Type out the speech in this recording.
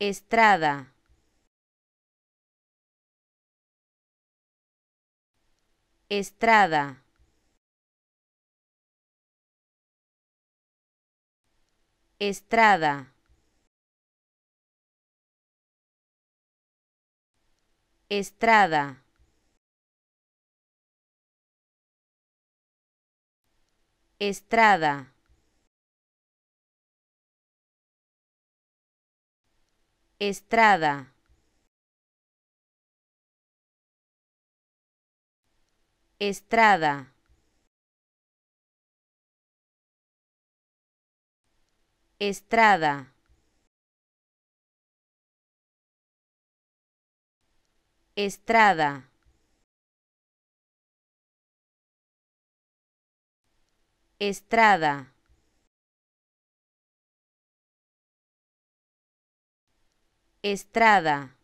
Estrada. Estrada. Estrada. Estrada. Estrada. Estrada. Estrada. Estrada. Estrada. Estrada. Estrada